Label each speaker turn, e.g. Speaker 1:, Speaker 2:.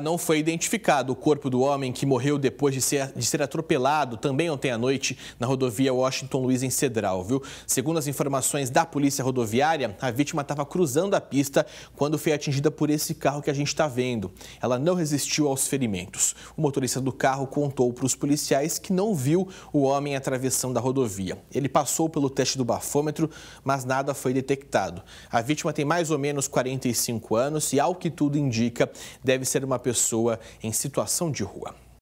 Speaker 1: Não foi identificado o corpo do homem que morreu depois de ser, de ser atropelado também ontem à noite na rodovia Washington Luiz em Cedral, viu? Segundo as informações da polícia rodoviária, a vítima estava cruzando a pista quando foi atingida por esse carro que a gente está vendo. Ela não resistiu aos ferimentos. O motorista do carro contou para os policiais que não viu o homem atravessando a rodovia. Ele passou pelo teste do bafômetro, mas nada foi detectado. A vítima tem mais ou menos 45 anos e, ao que tudo indica, deve ser uma pessoa em situação de rua.